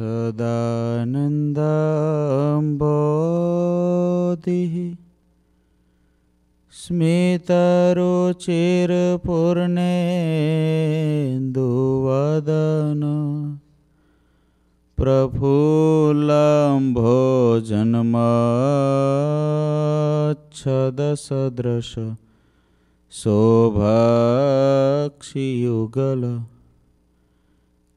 सदानन्दम्बोधिः स्मितरुचिर्पूर्णेन्दुवदन प्रफुल्लम्भोजन्मच्छदसदृश शोभाक्षियुगल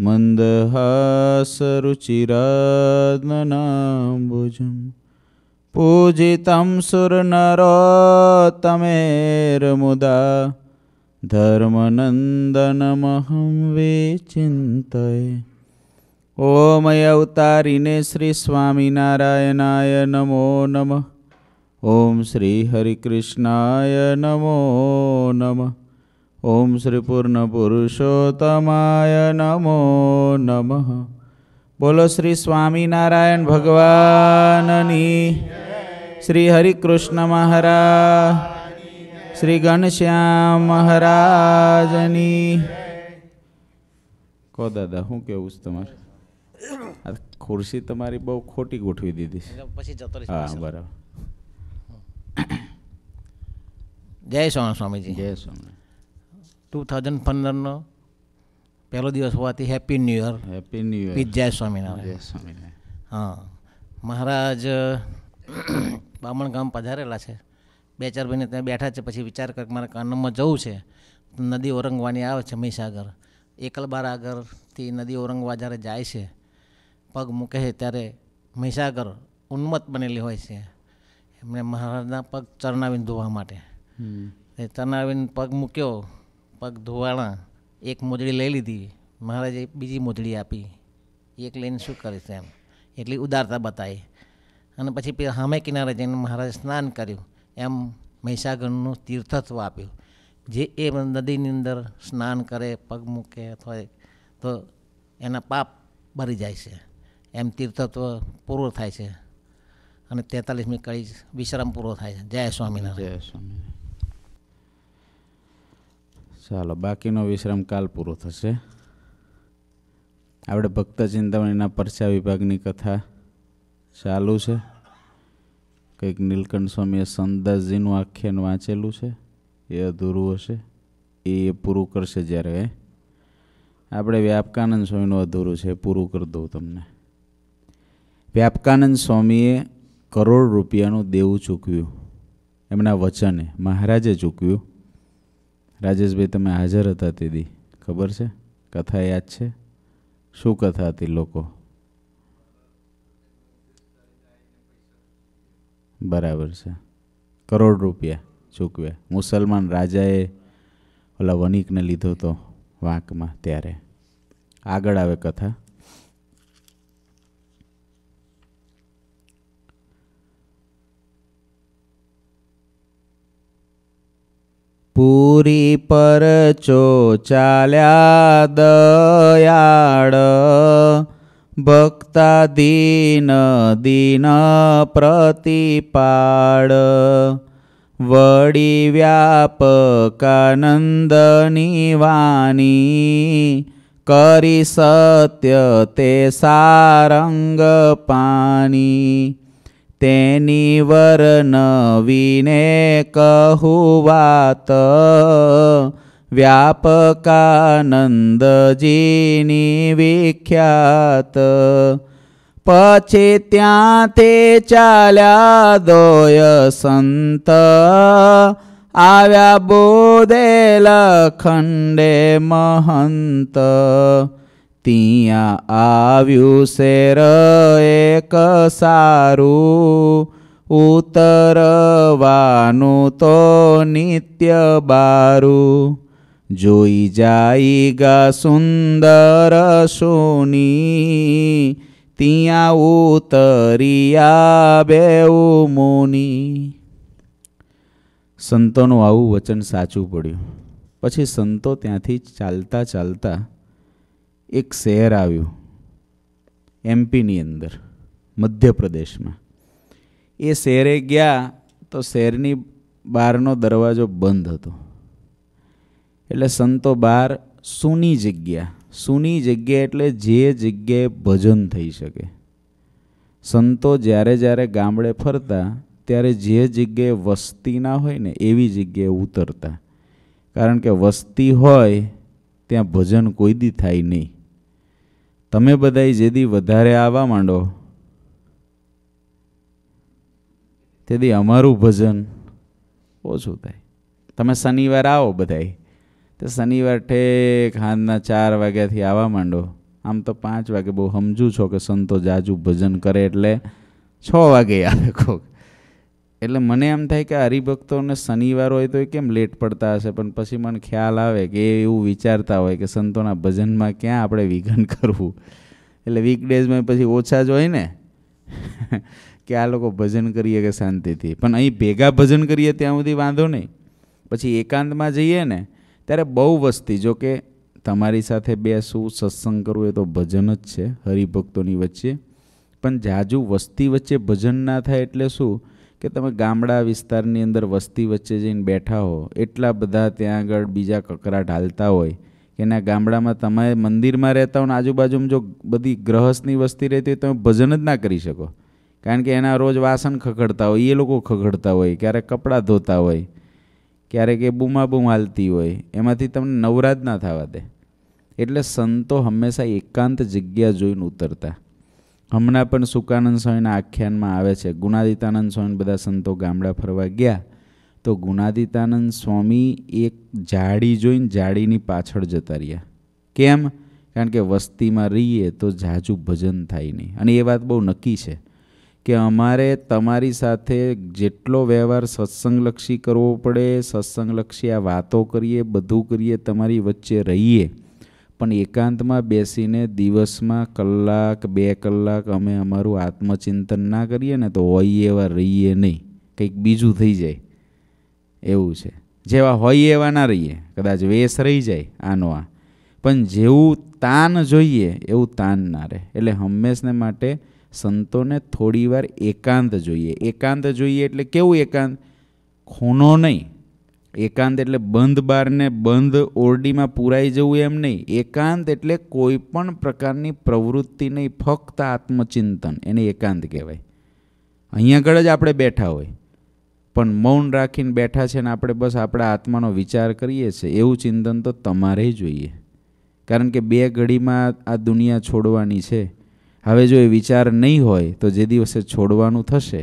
मन्दहासरुचिराम्बुजं पूजितं सुरनरोतमेर्मुदा धर्मनन्दनमहं विचिन्तये ॐमयवतारिणे श्रीस्वामिनारायणाय नमो नमः ॐ श्रीहरिकृष्णाय नमो नमः ઓમ શ્રી પૂર્ણ પુરુષોત્તમાય નમો નમઃ બોલો શ્રી સ્વામિનારાયણ ભગવાનની શ્રી હરિકૃષ્ણ મહારાજ શ્રી ઘનશ્યામ મહારાજની કહો દાદા શું કેવું છે તમારે ખુરશી તમારી બહુ ખોટી ગોઠવી દીધી છે પછી હા બરાબર જય સ્વામી જય સ્વામી ટુ થાઉઝન્ડ પંદરનો પહેલો દિવસ હોવાથી happy new year happy new year with જય સ્વામિનારાયણ જય સ્વામિનારાયણ હા મહારાજ બામણ ગામ પધારેલા છે બે ચાર મહિને ત્યાં બેઠા છે પછી વિચાર કર મારે કાનમમાં જવું છે નદી ઓરંગવાની આવે છે મહીસાગર એકલબાર આગળથી નદી ઓરંગવા જ્યારે જાય છે પગ મૂકે છે ત્યારે મહીસાગર ઉન્મત બનેલી હોય છે એમણે મહારાજના પગ ચરણાવીને ધોવા માટે એ ચરણાવીને પગ મૂક્યો પગ ધોવાણા એક મોજડી લઈ લીધી મહારાજે બીજી મોજડી આપી એક લઈને શું કરીશ એમ એટલી ઉદારતા બતાવી અને પછી સામે કિનારે જઈને મહારાજે સ્નાન કર્યું એમ મહિસાગરનું તીર્થત્વ આપ્યું જે એ નદીની અંદર સ્નાન કરે પગ મૂકે અથવા તો એના પાપ ભરી જાય છે એમ તીર્થત્વ પૂરો થાય છે અને તેતાલીસમી કળી વિશ્રામ પૂરો થાય છે જય સ્વામિનારાયણ જય સ્વામિનારાયણ ચાલો બાકીનો વિશ્રામ કાલ પૂરો થશે આપણે ભક્ત ચિંતામણીના પરચા વિભાગની કથા ચાલુ છે કંઈક નીલકંઠ સ્વામીએ સંદાસજીનું આખ્યાન વાંચેલું છે એ અધૂરું હશે એ પૂરું કરશે જ્યારે આપણે વ્યાપકાનંદ સ્વામીનું અધૂરું છે પૂરું કરી દઉં તમને વ્યાપકાનંદ સ્વામીએ કરોડ રૂપિયાનું દેવું ચૂકવ્યું એમના વચને મહારાજે ચૂકવ્યું રાજેશભાઈ તમે હાજર હતા તે દી ખબર છે કથા યાદ છે શું કથા હતી લોકો બરાબર છે કરોડ રૂપિયા ચૂકવ્યા મુસલમાન રાજાએ ઓલા વનિકને લીધો હતો વાંકમાં ત્યારે આગળ આવે કથા પૂરી પર ચો ચાલ્યા દયાળ ભક્તા દીન દીન પ્રતિપાળ વળી વ્યાપકાનંદની વાણી કરી સત્ય તે સારંગ પાણી તેની વર્ણવીને કહું વાત વ્યાપકાનંદજીની વિખ્યાત પછી ત્યાં તે ચાલ્યા દોય સંત આવ્યા બોધેલ ખંડે મહંત ત્યાં આવ્યું શેર એક સારું ઉતરવાનું તો નિત્ય બારું જોઈ ગા સુંદર સુની ત્યાં ઉતરિયા બેઉ મુની સંતોનું આવું વચન સાચું પડ્યું પછી સંતો ત્યાંથી ચાલતા ચાલતા એક શહેર આવ્યું એમપીની અંદર મધ્યપ્રદેશમાં એ શહેરે ગયા તો શહેરની બહારનો દરવાજો બંધ હતો એટલે સંતો બહાર સૂની જગ્યા સૂની જગ્યા એટલે જે જગ્યાએ ભજન થઈ શકે સંતો જ્યારે જ્યારે ગામડે ફરતા ત્યારે જે જગ્યાએ વસ્તી ના હોય ને એવી જગ્યાએ ઉતરતા કારણ કે વસ્તી હોય ત્યાં ભજન કોઈ દી થાય નહીં તમે બધાય જેદી વધારે આવવા માંડો તેથી અમારું ભજન ઓછું થાય તમે શનિવાર આવો બધાય તો શનિવાર ઠેક હાંજના ચાર વાગ્યાથી આવવા માંડો આમ તો પાંચ વાગે બહુ સમજું છો કે સંતો જાજુ ભજન કરે એટલે છ વાગે આવે કોક એટલે મને એમ થાય કે હરિભક્તોને શનિવાર હોય તો એ કેમ લેટ પડતા હશે પણ પછી મને ખ્યાલ આવે કે એવું વિચારતા હોય કે સંતોના ભજનમાં ક્યાં આપણે વિઘન કરવું એટલે વીકડેઝમાં પછી ઓછા જ હોય ને કે આ લોકો ભજન કરીએ કે શાંતિથી પણ અહીં ભેગા ભજન કરીએ ત્યાં સુધી વાંધો નહીં પછી એકાંતમાં જઈએ ને ત્યારે બહુ વસ્તી જો કે તમારી સાથે બેસવું સત્સંગ કરવું એ તો ભજન જ છે હરિભક્તોની વચ્ચે પણ જાજુ વસ્તી વચ્ચે ભજન ના થાય એટલે શું કે તમે ગામડા વિસ્તારની અંદર વસ્તી વચ્ચે જઈને બેઠા હો એટલા બધા ત્યાં આગળ બીજા કકરા ઢાલતા હોય કે ના ગામડામાં તમે મંદિરમાં રહેતા હો ને આજુબાજુમાં જો બધી ગ્રહસ્થની વસ્તી રહેતી હોય તમે ભજન જ ના કરી શકો કારણ કે એના રોજ વાસણ ખખડતા હોય એ લોકો ખખડતા હોય ક્યારેક કપડાં ધોતા હોય ક્યારેક એ બૂમા બૂમ હાલતી હોય એમાંથી તમને નવરાજ ના થવા દે એટલે સંતો હંમેશા એકાંત જગ્યા જોઈને ઉતરતા હમણાં પણ સુકાનંદ સ્વામીના આખ્યાનમાં આવે છે ગુણાદિતાનંદ સ્વામી બધા સંતો ગામડા ફરવા ગયા તો ગુણાદિતાનંદ સ્વામી એક જાડી જોઈને જાડીની પાછળ જતા રહ્યા કેમ કારણ કે વસ્તીમાં રહીએ તો ઝાઝું ભજન થાય નહીં અને એ વાત બહુ નક્કી છે કે અમારે તમારી સાથે જેટલો વ્યવહાર સત્સંગલક્ષી કરવો પડે સત્સંગલક્ષી આ વાતો કરીએ બધું કરીએ તમારી વચ્ચે રહીએ પણ એકાંતમાં બેસીને દિવસમાં કલાક બે કલાક અમે અમારું આત્મચિંતન ના કરીએ ને તો હોઈએ એવા રહીએ નહીં કંઈક બીજું થઈ જાય એવું છે જેવા હોય એવા ના રહીએ કદાચ વેશ રહી જાય આનો આ પણ જેવું તાન જોઈએ એવું તાન ના રહે એટલે હંમેશને માટે સંતોને થોડીવાર એકાંત જોઈએ એકાંત જોઈએ એટલે કેવું એકાંત ખૂનો નહીં એકાંત એટલે બંધ બારને બંધ ઓરડીમાં પૂરાઈ જવું એમ નહીં એકાંત એટલે કોઈ પણ પ્રકારની પ્રવૃત્તિ નહીં ફક્ત આત્મચિંતન એને એકાંત કહેવાય અહીંયા આગળ જ આપણે બેઠા હોય પણ મૌન રાખીને બેઠા છે ને આપણે બસ આપણા આત્માનો વિચાર કરીએ છીએ એવું ચિંતન તો તમારે જોઈએ કારણ કે બે ઘડીમાં આ દુનિયા છોડવાની છે હવે જો એ વિચાર નહીં હોય તો જે દિવસે છોડવાનું થશે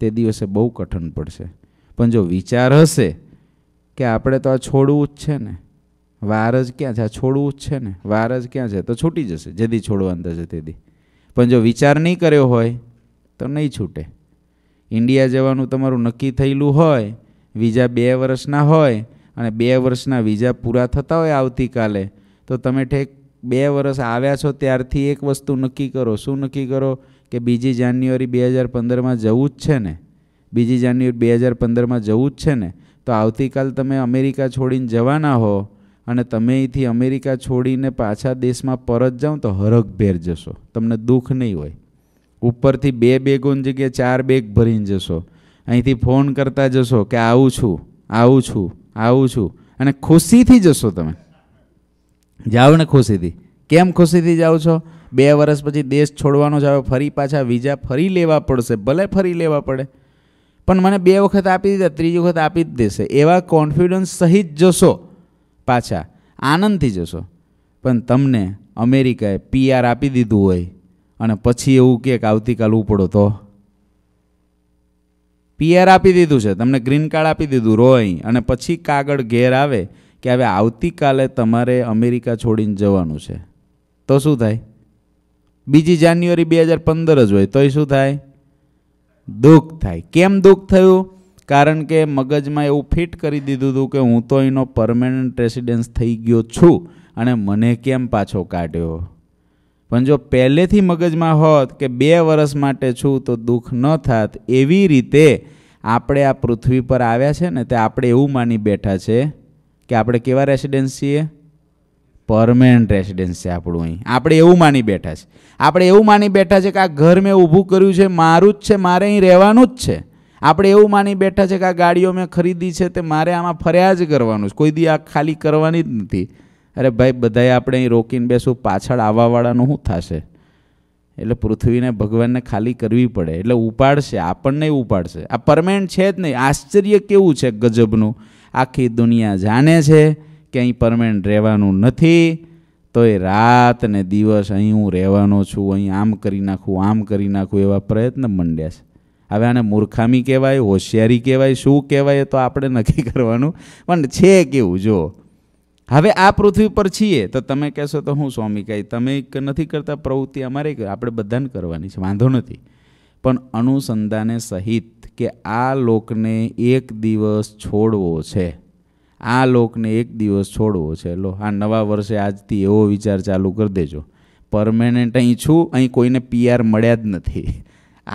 તે દિવસે બહુ કઠણ પડશે પણ જો વિચાર હશે કે આપણે તો આ છોડવું જ છે ને વાર જ ક્યાં છે આ છોડવું જ છે ને વાર જ ક્યાં છે તો છૂટી જશે જેથી છોડવાનું થશે તેથી પણ જો વિચાર નહીં કર્યો હોય તો નહીં છૂટે ઇન્ડિયા જવાનું તમારું નક્કી થયેલું હોય વિઝા બે વર્ષના હોય અને બે વર્ષના વિઝા પૂરા થતા હોય આવતીકાલે તો તમે ઠેક બે વર્ષ આવ્યા છો ત્યારથી એક વસ્તુ નક્કી કરો શું નક્કી કરો કે બીજી જાન્યુઆરી બે હજાર પંદરમાં જવું જ છે ને બીજી જાન્યુઆરી બે હજાર પંદરમાં જવું જ છે ને તો આવતીકાલ તમે અમેરિકા છોડીને જવાના હો અને તમે અહીંથી અમેરિકા છોડીને પાછા દેશમાં પરત જાઓ તો હરખભેર જશો તમને દુઃખ નહીં હોય ઉપરથી બે બેગોની જગ્યાએ ચાર બેગ ભરીને જશો અહીંથી ફોન કરતા જશો કે આવું છું આવું છું આવું છું અને ખુશીથી જશો તમે જાઓ ને ખુશીથી કેમ ખુશીથી જાઓ છો બે વર્ષ પછી દેશ છોડવાનો જ આવે ફરી પાછા વિઝા ફરી લેવા પડશે ભલે ફરી લેવા પડે પણ મને બે વખત આપી દીધા ત્રીજી વખત આપી જ દેશે એવા કોન્ફિડન્સ સહિત જશો પાછા આનંદથી જશો પણ તમને અમેરિકાએ પીઆર આપી દીધું હોય અને પછી એવું કે આવતીકાલ ઉપડો તો પીઆર આપી દીધું છે તમને ગ્રીન કાર્ડ આપી દીધું રો અને પછી કાગળ ઘેર આવે કે હવે આવતીકાલે તમારે અમેરિકા છોડીને જવાનું છે તો શું થાય બીજી જાન્યુઆરી બે હજાર પંદર જ હોય તોય શું થાય દુઃખ થાય કેમ દુઃખ થયું કારણ કે મગજમાં એવું ફિટ કરી દીધું હતું કે હું તો એનો પરમેનન્ટ રેસિડેન્સ થઈ ગયો છું અને મને કેમ પાછો કાઢ્યો પણ જો પહેલેથી મગજમાં હોત કે બે વર્ષ માટે છું તો દુઃખ ન થાત એવી રીતે આપણે આ પૃથ્વી પર આવ્યા છે ને તે આપણે એવું માની બેઠા છે કે આપણે કેવા રેસિડેન્સ છીએ પરમેનન્ટ રેસિડેન્સ છે આપણું અહીં આપણે એવું માની બેઠા છે આપણે એવું માની બેઠા છે કે આ ઘર મેં ઊભું કર્યું છે મારું જ છે મારે અહીં રહેવાનું જ છે આપણે એવું માની બેઠા છે કે આ ગાડીઓ મેં ખરીદી છે તે મારે આમાં ફર્યા જ કરવાનું છે કોઈ દી આ ખાલી કરવાની જ નથી અરે ભાઈ બધાએ આપણે અહીં રોકીને બેસું પાછળ આવવાવાળાનું શું થશે એટલે પૃથ્વીને ભગવાનને ખાલી કરવી પડે એટલે ઉપાડશે આપણને ઉપાડશે આ પરમેન્ટ છે જ નહીં આશ્ચર્ય કેવું છે ગજબનું આખી દુનિયા જાણે છે ક્યાંય પરમેન્ટ રહેવાનું નથી તો એ રાત ને દિવસ અહીં હું રહેવાનો છું અહીં આમ કરી નાખું આમ કરી નાખું એવા પ્રયત્ન મંડ્યા છે હવે આને મૂર્ખામી કહેવાય હોશિયારી કહેવાય શું કહેવાય તો આપણે નક્કી કરવાનું પણ છે કેવું જો હવે આ પૃથ્વી પર છીએ તો તમે કહેશો તો હું સ્વામી કાંઈ તમે નથી કરતા પ્રવૃત્તિ અમારે આપણે બધાને કરવાની છે વાંધો નથી પણ અનુસંધાને સહિત કે આ લોકને એક દિવસ છોડવો છે આ લોકને એક દિવસ છોડવો છે લો આ નવા વર્ષે આજથી એવો વિચાર ચાલુ કરી દેજો પરમેનન્ટ અહીં છું અહીં કોઈને પીઆર મળ્યા જ નથી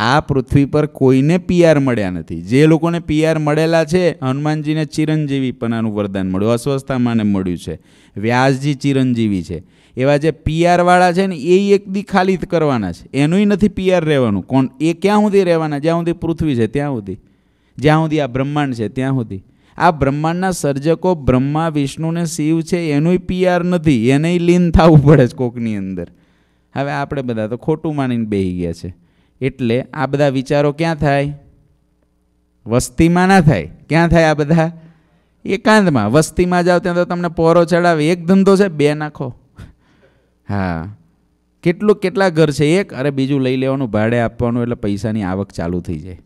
આ પૃથ્વી પર કોઈને પીઆર મળ્યા નથી જે લોકોને પીઆર મળેલા છે હનુમાનજીને ચિરંજીવી પનાનું વરદાન મળ્યું અસ્વસ્થામાને મળ્યું છે વ્યાસજી ચિરંજીવી છે એવા જે પીઆરવાળા છે ને એ એક દી ખાલી કરવાના છે એનુંય નથી પીઆર રહેવાનું કોણ એ ક્યાં સુધી રહેવાના જ્યાં સુધી પૃથ્વી છે ત્યાં સુધી જ્યાં સુધી આ બ્રહ્માંડ છે ત્યાં સુધી આ બ્રહ્માંડના સર્જકો બ્રહ્મા વિષ્ણુ ને શિવ છે એનું પીઆર નથી એને લીન થવું પડે છે કોકની અંદર હવે આપણે બધા તો ખોટું માનીને બેહી ગયા છે એટલે આ બધા વિચારો ક્યાં થાય વસ્તીમાં ના થાય ક્યાં થાય આ બધા એકાંતમાં વસ્તીમાં જાઓ ત્યાં તો તમને પોરો ચડાવે એક ધંધો છે બે નાખો હા કેટલું કેટલા ઘર છે એક અરે બીજું લઈ લેવાનું ભાડે આપવાનું એટલે પૈસાની આવક ચાલુ થઈ જાય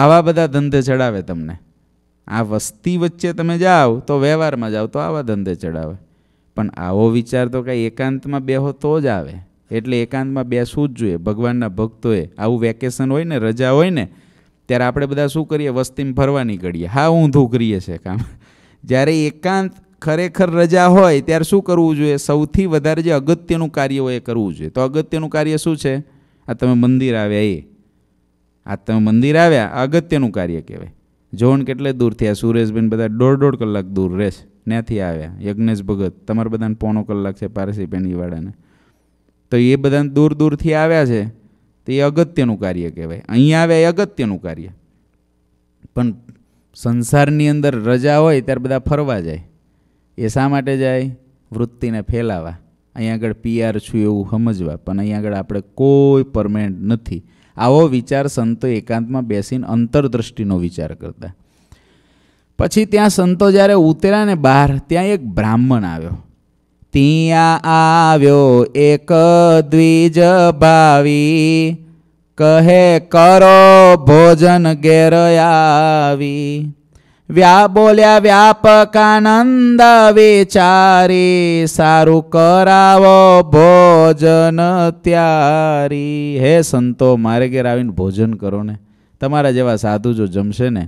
આવા બધા ધંધે ચડાવે તમને આ વસ્તી વચ્ચે તમે જાઓ તો વ્યવહારમાં જાઓ તો આવા ધંધે ચડાવે પણ આવો વિચાર તો કાંઈ એકાંતમાં બેહો તો જ આવે એટલે એકાંતમાં બેસવું જ જોઈએ ભગવાનના ભક્તોએ આવું વેકેશન હોય ને રજા હોય ને ત્યારે આપણે બધા શું કરીએ વસ્તીમાં ફરવા નીકળીએ હા ઊંધું કરીએ છીએ કામ જ્યારે એકાંત ખરેખર રજા હોય ત્યારે શું કરવું જોઈએ સૌથી વધારે જે અગત્યનું કાર્ય હોય એ કરવું જોઈએ તો અગત્યનું કાર્ય શું છે આ તમે મંદિર આવ્યા એ આ તમે મંદિર આવ્યા અગત્યનું કાર્ય કહેવાય જોણ કેટલે દૂર થયા સુરેશબેન બધા દોઢ દોઢ કલાક દૂર રહેશ ત્યાંથી આવ્યા યજ્ઞેશ ભગત તમારે બધાને પોણો કલાક છે પારસી પેનીવાળાને તો એ બધાને દૂર દૂરથી આવ્યા છે તો એ અગત્યનું કાર્ય કહેવાય અહીંયા આવ્યા એ અગત્યનું કાર્ય પણ સંસારની અંદર રજા હોય ત્યારે બધા ફરવા જાય એ શા માટે જાય વૃત્તિને ફેલાવા અહીંયા આગળ પીઆર છું એવું સમજવા પણ અહીં આગળ આપણે કોઈ પરમેન્ટ નથી આવો વિચાર સંતો એકાંતમાં બેસીને અંતરદૃષ્ટિનો વિચાર કરતા પછી ત્યાં સંતો જ્યારે ઉતર્યા ને બહાર ત્યાં એક બ્રાહ્મણ આવ્યો ત્યાં આવ્યો એક દ્વિજ ભાવી કહે કરો ભોજન ઘેર આવી વ્યા બોલ્યા વ્યાપકાનંદ વિચારી સારું કરાવો ભોજન ત્યારી હે સંતો મારે ઘેર આવીને ભોજન કરો ને તમારા જેવા સાધુ જો જમશે ને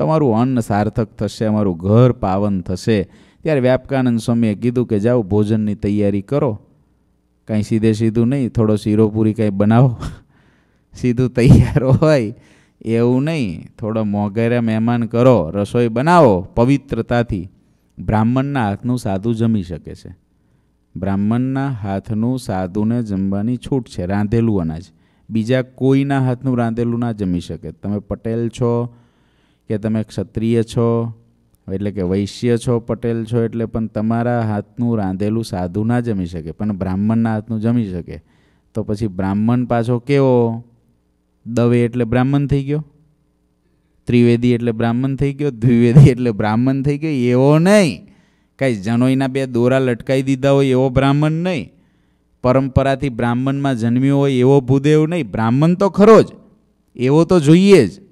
તમારું અન્ન સાર્થક થશે અમારું ઘર પાવન થશે ત્યારે વ્યાપકાનંદ સ્વામીએ કીધું કે જાઓ ભોજનની તૈયારી કરો કાંઈ સીધે સીધું નહીં થોડો શીરો પૂરી કાંઈ બનાવો સીધું તૈયાર હોય એવું નહીં થોડો મોગેરે મહેમાન કરો રસોઈ બનાવો પવિત્રતાથી બ્રાહ્મણના હાથનું સાધુ જમી શકે છે બ્રાહ્મણના હાથનું સાધુને જમવાની છૂટ છે રાંધેલું અનાજ બીજા કોઈના હાથનું રાંધેલું ના જમી શકે તમે પટેલ છો કે તમે ક્ષત્રિય છો એટલે કે વૈશ્ય છો પટેલ છો એટલે પણ તમારા હાથનું રાંધેલું સાધુ ના જમી શકે પણ બ્રાહ્મણના હાથનું જમી શકે તો પછી બ્રાહ્મણ પાછો કેવો દવે એટલે બ્રાહ્મણ થઈ ગયો ત્રિવેદી એટલે બ્રાહ્મણ થઈ ગયો દ્વિવેદી એટલે બ્રાહ્મણ થઈ ગયો એવો નહીં કાંઈ જનોઈના બે દોરા લટકાઈ દીધા હોય એવો બ્રાહ્મણ નહીં પરંપરાથી બ્રાહ્મણમાં જન્મ્યો હોય એવો ભૂદેવ નહીં બ્રાહ્મણ તો ખરો જ એવો તો જોઈએ જ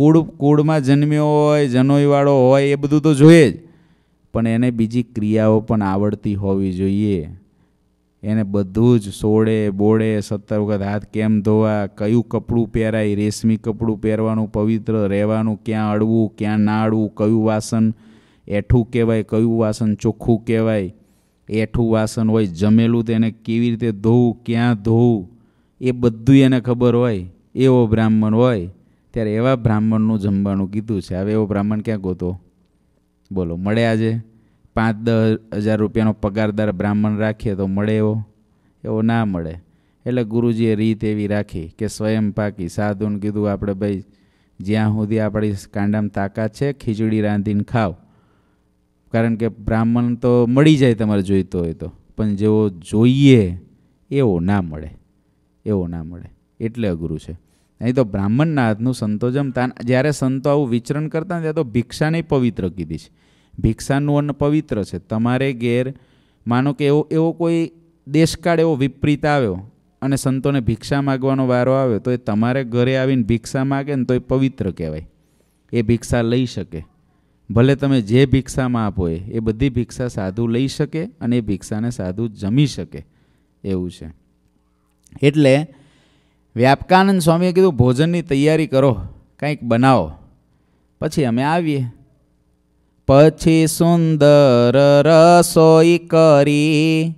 કુળ કુળમાં જન્મ્યો હોય જનોઈવાળો હોય એ બધું તો જોઈએ જ પણ એને બીજી ક્રિયાઓ પણ આવડતી હોવી જોઈએ એને બધું જ સોડે બોળે સત્તર વખત હાથ કેમ ધોવા કયું કપડું પહેરાય રેશમી કપડું પહેરવાનું પવિત્ર રહેવાનું ક્યાં અડવું ક્યાં ના અડવું કયું વાસન એઠું કહેવાય કયું વાસન ચોખ્ખું કહેવાય એઠું વાસન હોય જમેલું તેને કેવી રીતે ધોવું ક્યાં ધોવું એ બધું એને ખબર હોય એવો બ્રાહ્મણ હોય ત્યારે એવા બ્રાહ્મણનું જમવાનું કીધું છે હવે એવો બ્રાહ્મણ ક્યાં ગોતો બોલો મળે આજે પાંચ દસ હજાર રૂપિયાનો પગારદાર બ્રાહ્મણ રાખીએ તો મળે એવો એવો ના મળે એટલે ગુરુજીએ રીત એવી રાખી કે સ્વયં પાકી સાધુને કીધું આપણે ભાઈ જ્યાં સુધી આપણી કાંડામાં તાકાત છે ખીચડી રાંધીને ખાવ કારણ કે બ્રાહ્મણ તો મળી જાય તમારે જોઈતો હોય તો પણ જેવો જોઈએ એવો ના મળે એવો ના મળે એટલે અઘરું છે નહીં તો બ્રાહ્મણના હાથનું સંતો જમતા જ્યારે સંતો આવું વિચરણ કરતા ને ત્યાં તો ભિક્ષાને પવિત્ર કીધી છે ભિક્ષાનું અન્ન પવિત્ર છે તમારે ઘેર માનો કે એવો એવો કોઈ દેશકાળ એવો વિપરીત આવ્યો અને સંતોને ભિક્ષા માગવાનો વારો આવ્યો તો એ તમારે ઘરે આવીને ભિક્ષા માગે ને તો એ પવિત્ર કહેવાય એ ભિક્ષા લઈ શકે ભલે તમે જે ભિક્ષામાં આપો એ એ બધી ભિક્ષા સાધુ લઈ શકે અને એ ભિક્ષાને સાધુ જમી શકે એવું છે એટલે વ્યાપકાનંદ સ્વામીએ કીધું ભોજનની તૈયારી કરો કાંઈક બનાવો પછી અમે આવીએ પછી સુંદર રસોઈ કરી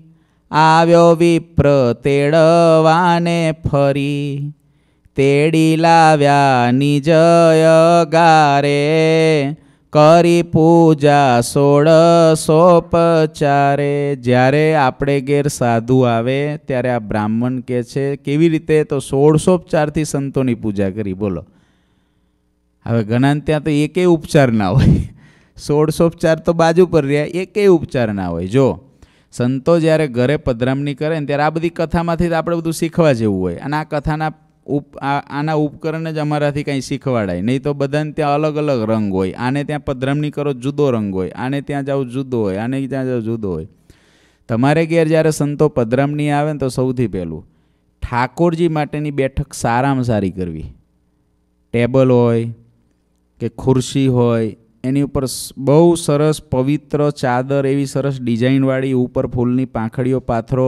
આવ્યો વિપ્ર તેડવાને ફરી તેડી લાવ્યા નિજય ગારે કરી પૂજા સોળ સોપચારે જ્યારે આપણે ગેર સાધુ આવે ત્યારે આ બ્રાહ્મણ કહે છે કેવી રીતે તો સોળસોપચારથી સંતોની પૂજા કરી બોલો હવે ઘણા ત્યાં તો એકે ઉપચાર ના હોય ષોડશોપચાર તો બાજુ પર રહ્યા એ કઈ ઉપચાર ના હોય જો સંતો જ્યારે ઘરે પધરામણી કરે ને ત્યારે આ બધી કથામાંથી આપણે બધું શીખવા જેવું હોય અને આ કથાના ઉપ આના ઉપકરણ જ અમારાથી કંઈ શીખવાડાય નહીં તો બધાને ત્યાં અલગ અલગ રંગ હોય આને ત્યાં પધરામણી કરો જુદો રંગ હોય આને ત્યાં જાઓ જુદો હોય આને ત્યાં જાઓ જુદો હોય તમારે ઘેર જ્યારે સંતો પધરામણી આવે ને તો સૌથી પહેલું ઠાકોરજી માટેની બેઠક સારામાં સારી કરવી ટેબલ હોય કે ખુરશી હોય એની ઉપર બહુ સરસ પવિત્ર ચાદર એવી સરસ ડિઝાઇનવાળી ઉપર ફૂલની પાંખડીઓ પાથરો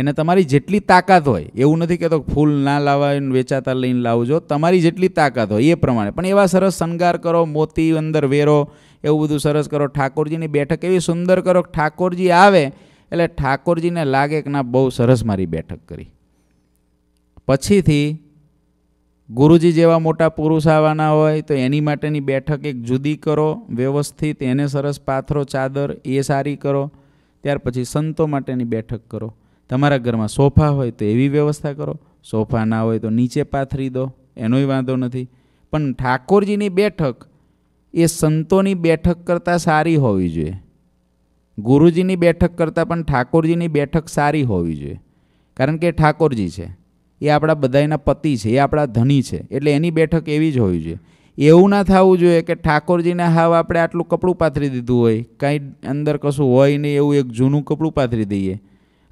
એને તમારી જેટલી તાકાત હોય એવું નથી કહેતો ફૂલ ના લાવવા વેચાતા લઈને લાવજો તમારી જેટલી તાકાત હોય એ પ્રમાણે પણ એવા સરસ શણગાર કરો મોતી અંદર વેરો એવું બધું સરસ કરો ઠાકોરજીની બેઠક એવી સુંદર કરો ઠાકોરજી આવે એટલે ઠાકોરજીને લાગે કે ના બહુ સરસ મારી બેઠક કરી પછીથી ગુરુજી જેવા મોટા પુરુષ આવવાના હોય તો એની માટેની બેઠક એક જુદી કરો વ્યવસ્થિત એને સરસ પાથરો ચાદર એ સારી કરો ત્યાર પછી સંતો માટેની બેઠક કરો તમારા ઘરમાં સોફા હોય તો એવી વ્યવસ્થા કરો સોફા ના હોય તો નીચે પાથરી દો એનોય વાંધો નથી પણ ઠાકોરજીની બેઠક એ સંતોની બેઠક કરતાં સારી હોવી જોઈએ ગુરુજીની બેઠક કરતાં પણ ઠાકોરજીની બેઠક સારી હોવી જોઈએ કારણ કે ઠાકોરજી છે એ આપણા બધાના પતિ છે એ આપણા ધણી છે એટલે એની બેઠક એવી જ હોવી જોઈએ એવું ના થવું જોઈએ કે ઠાકોરજીને હાવ આપણે આટલું કપડું પાથરી દીધું હોય કાંઈ અંદર કશું હોય નહીં એવું એક જૂનું કપડું પાથરી દઈએ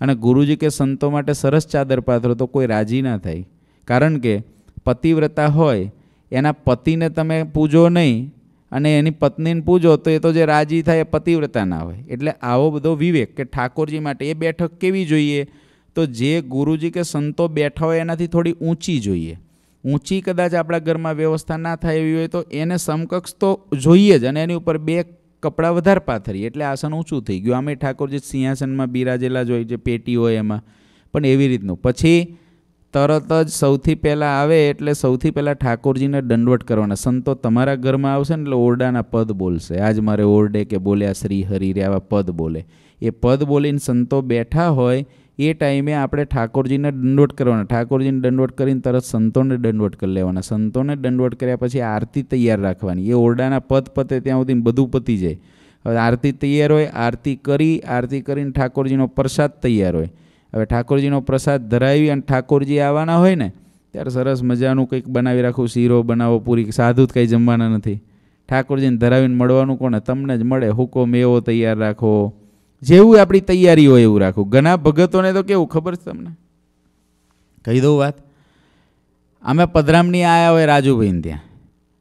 અને ગુરુજી કે સંતો માટે સરસ ચાદર પાથરો તો કોઈ રાજી ના થાય કારણ કે પતિવ્રતા હોય એના પતિને તમે પૂજો નહીં અને એની પત્નીને પૂજો તો એ તો જે રાજી થાય એ પતિવ્રતા ના હોય એટલે આવો બધો વિવેક કે ઠાકોરજી માટે એ બેઠક કેવી જોઈએ તો જે ગુરુજી કે સંતો બેઠા હોય એનાથી થોડી ઊંચી જોઈએ ઊંચી કદાચ આપણા ઘરમાં વ્યવસ્થા ના થાય એવી હોય તો એને સમકક્ષ તો જોઈએ જ અને એની ઉપર બે કપડાં વધારે પાથરી એટલે આસન ઊંચું થઈ ગયું આમે ઠાકોરજી સિંહાસનમાં બિરાજેલા જ હોય જે પેટી હોય એમાં પણ એવી રીતનું પછી તરત જ સૌથી પહેલાં આવે એટલે સૌથી પહેલાં ઠાકોરજીને દંડવટ કરવાના સંતો તમારા ઘરમાં આવશે ને એટલે ઓરડાના પદ બોલશે આજ મારે ઓરડે કે બોલ્યા શ્રી હરિરે આવા પદ બોલે એ પદ બોલીને સંતો બેઠા હોય એ ટાઈમે આપણે ઠાકોરજીને દંડવટ કરવાના ઠાકોરજીને દંડવટ કરીને તરત સંતોને દંડવટ કરી લેવાના સંતોને દંડવટ કર્યા પછી આરતી તૈયાર રાખવાની એ ઓરડાના પદ પતે ત્યાં સુધી બધું પતી જાય હવે આરતી તૈયાર હોય આરતી કરી આરતી કરીને ઠાકોરજીનો પ્રસાદ તૈયાર હોય હવે ઠાકોરજીનો પ્રસાદ ધરાવી અને ઠાકોરજી આવવાના હોય ને ત્યારે સરસ મજાનું કંઈક બનાવી રાખવું શીરો બનાવો પૂરી સાધુ કંઈ જમવાના નથી ઠાકોરજીને ધરાવીને મળવાનું કોને તમને જ મળે હુકો મેવો તૈયાર રાખો જેવું આપણી તૈયારી હોય એવું રાખવું ઘણા ભગતોને તો કેવું ખબર છે તમને કહી દઉં વાત અમે પધરામણી આવ્યા હોય રાજુભાઈને ત્યાં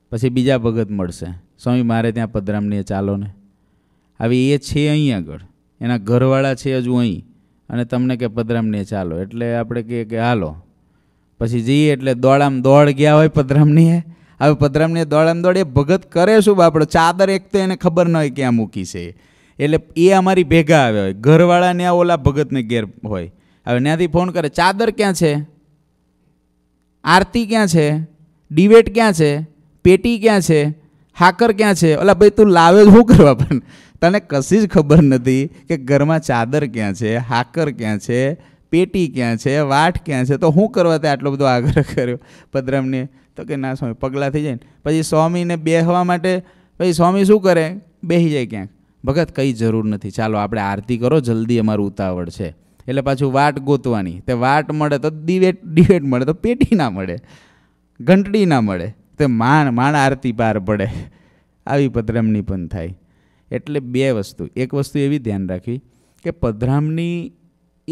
પછી બીજા ભગત મળશે સ્વામી મારે ત્યાં પધરામણીએ ચાલો ને આવી એ છે અહીં આગળ એના ઘરવાળા છે હજુ અહીં અને તમને કે પધરામણીએ ચાલો એટલે આપણે કહીએ કે હાલો પછી જઈએ એટલે દોડામ દોડ ગયા હોય પધરામણીએ હવે પધરામણીએ દોડામ દોડ એ ભગત કરે શું બાપડો ચાદર એક તો એને ખબર ન હોય ક્યાં મૂકી છે એ એટલે એ અમારી ભેગા આવ્યા હોય ઘરવાળાને આ ઓલા ભગતને ઘેર હોય હવે ત્યાંથી ફોન કરે ચાદર ક્યાં છે આરતી ક્યાં છે ડિબેટ ક્યાં છે પેટી ક્યાં છે હાકર ક્યાં છે ઓલા ભાઈ તું લાવે શું કરવા પણ તને કશી જ ખબર નથી કે ઘરમાં ચાદર ક્યાં છે હાકર ક્યાં છે પેટી ક્યાં છે વાટ ક્યાં છે તો શું કરવા તે આટલો બધો આગ્રહ કર્યો પદરામને તો કે ના સ્વામી પગલાં થઈ જાય ને પછી સ્વામીને બેહવા માટે પછી સ્વામી શું કરે બેસી જાય ક્યાંક ભગત કંઈ જરૂર નથી ચાલો આપણે આરતી કરો જલ્દી અમારું ઉતાવળ છે એટલે પાછું વાટ ગોતવાની તે વાટ મળે તો દિવેટ દિવેટ મળે તો પેટી ના મળે ઘંટડી ના મળે તે માણ માણ આરતી પાર પડે આવી પધરામણી પણ થાય એટલે બે વસ્તુ એક વસ્તુ એવી ધ્યાન રાખવી કે પધરામણી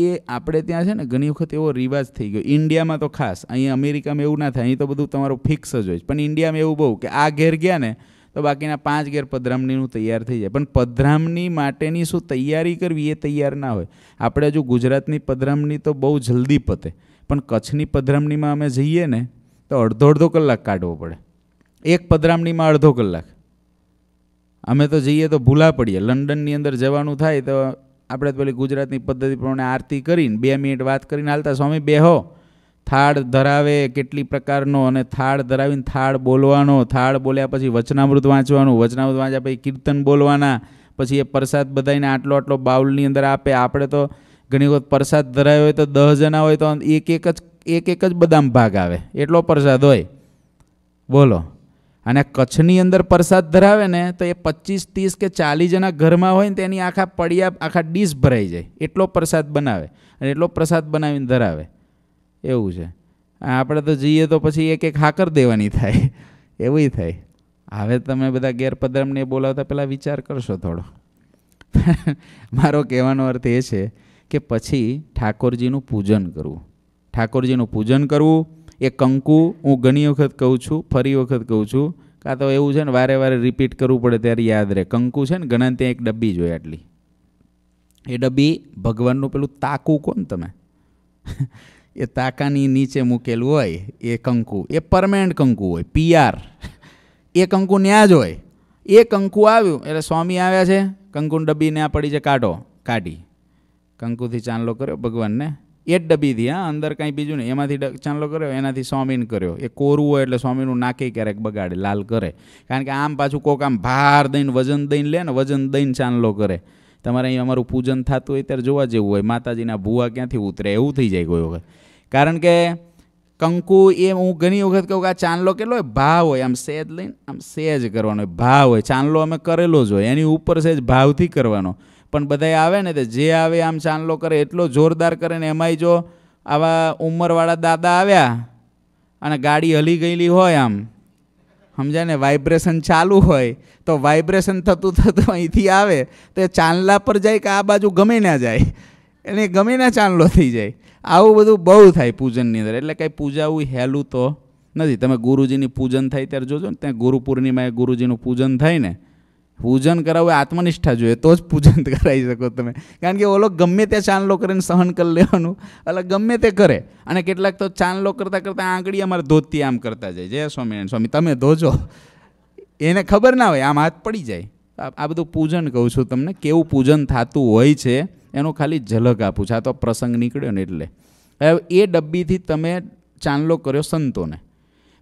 એ આપણે ત્યાં છે ને ઘણી વખત એવો રિવાજ થઈ ગયો ઇન્ડિયામાં તો ખાસ અહીં અમેરિકામાં એવું ના થાય અહીં તો બધું તમારું ફિક્સ જ હોય પણ ઇન્ડિયામાં એવું બહુ કે આ ઘેર ગયા ને તો બાકીના પાંચ ગેર પધરામણીનું તૈયાર થઈ જાય પણ પધરામણી માટેની શું તૈયારી કરવી એ તૈયાર ના હોય આપણે જો ગુજરાતની પધરામણી તો બહુ જલ્દી પતે પણ કચ્છની પધરામણીમાં અમે જઈએ ને તો અડધો અડધો કલાક કાઢવો પડે એક પધરામણીમાં અડધો કલાક અમે તો જઈએ તો ભૂલા પડીએ લંડનની અંદર જવાનું થાય તો આપણે પેલી ગુજરાતની પદ્ધતિ પ્રમાણે આરતી કરીને બે મિનિટ વાત કરીને હાલતા સ્વામી બે હો થાળ ધરાવે કેટલી પ્રકારનો અને થાળ ધરાવીને થાળ બોલવાનો થાળ બોલ્યા પછી વચનામૃત વાંચવાનું વચનામૃત વાંચ્યા પછી કીર્તન બોલવાના પછી એ પ્રસાદ બધાને આટલો આટલો બાઉલની અંદર આપે આપણે તો ઘણી વખત પ્રસાદ ધરાવ્યો હોય તો દસ જણા હોય તો એક એક જ એક એક જ બદામ ભાગ આવે એટલો પ્રસાદ હોય બોલો અને કચ્છની અંદર પ્રસાદ ધરાવે ને તો એ પચીસ ત્રીસ કે ચાલીસ જણા ઘરમાં હોય ને તેની આખા પડિયા આખા ડીશ ભરાઈ જાય એટલો પ્રસાદ બનાવે અને એટલો પ્રસાદ બનાવીને ધરાવે એવું છે આપણે તો જઈએ તો પછી એક એક હાકર દેવાની થાય એવું થાય હવે તમે બધા ગેરપદ્રમને બોલાવતા પહેલાં વિચાર કરશો થોડો મારો કહેવાનો અર્થ એ છે કે પછી ઠાકોરજીનું પૂજન કરવું ઠાકોરજીનું પૂજન કરવું એ કંકુ હું ઘણી વખત કહું છું ફરી વખત કહું છું કાં તો એવું છે ને વારે વારે રિપીટ કરવું પડે ત્યારે યાદ રહે કંકુ છે ને ઘણા ત્યાં એક ડબ્બી જોઈએ આટલી એ ડબ્બી ભગવાનનું પેલું તાકું કોણ તમે એ તાકાની નીચે મૂકેલું હોય એ કંકુ એ પરમેન્ટ કંકુ હોય પીઆર એ કંકુ ત્યાં જ હોય એ કંકુ આવ્યું એટલે સ્વામી આવ્યા છે કંકુની ડબ્બી ત્યાં પડી છે કાઢો કાઢી કંકુથી ચાંદલો કર્યો ભગવાનને એ જ ડબ્બીથી હા અંદર કાંઈ બીજું નહીં એમાંથી ચાંદલો કર્યો એનાથી સ્વામીને કર્યો એ કોરું હોય એટલે સ્વામીનું નાકે ક્યારેક બગાડે લાલ કરે કારણ કે આમ પાછું કોક આમ ભાર દઈને વજન દઈને લે ને વજન દઈને ચાંદલો કરે તમારે અહીં અમારું પૂજન થતું હોય ત્યારે જોવા જેવું હોય માતાજીના ભૂવા ક્યાંથી ઉતરે એવું થઈ જાય કોઈ વખત કારણ કે કંકુ એ હું ઘણી વખત કહું કે આ ચાંદલો કેટલો હોય ભાવ હોય આમ સહેજ લઈને આમ સહેજ કરવાનો હોય ભાવ હોય ચાંદલો અમે કરેલો જ હોય એની ઉપર સહેજ ભાવથી કરવાનો પણ બધા આવે ને તે જે આવે આમ ચાંદલો કરે એટલો જોરદાર કરે ને એમાંય જો આવા ઉંમરવાળા દાદા આવ્યા અને ગાડી હલી ગયેલી હોય આમ સમજાને વાઇબ્રેશન ચાલુ હોય તો વાઇબ્રેશન થતું થતું અહીંથી આવે તો એ ચાંદલા પર જાય કે આ બાજુ ગમે ના જાય એને ગમે ના ચાંદલો થઈ જાય આવું બધું બહુ થાય પૂજનની અંદર એટલે કાંઈ પૂજાવું હેલું તો નથી તમે ગુરુજીની પૂજન થાય ત્યારે જોજો ને ત્યાં ગુરુ પૂર્ણિમાએ ગુરુજીનું પૂજન થાય ને પૂજન કરાવવું આત્મનિષ્ઠા જોઈએ તો જ પૂજન કરાવી શકો તમે કારણ કે ઓલો ગમે તે ચાંદલો કરીને સહન કરી લેવાનું એટલે ગમે તે કરે અને કેટલાક તો ચાંદલો કરતાં કરતાં આંગળી અમારે ધોતી આમ કરતા જાય જય સ્વામિનારાયણ સ્વામી તમે ધોજો એને ખબર ના હોય આમ હાથ પડી જાય આ બધું પૂજન કહું છું તમને કેવું પૂજન થતું હોય છે એનો ખાલી ઝલક આપું છું આ તો પ્રસંગ નીકળ્યો ને એટલે હવે એ ડબ્બીથી તમે ચાંદલો કર્યો સંતોને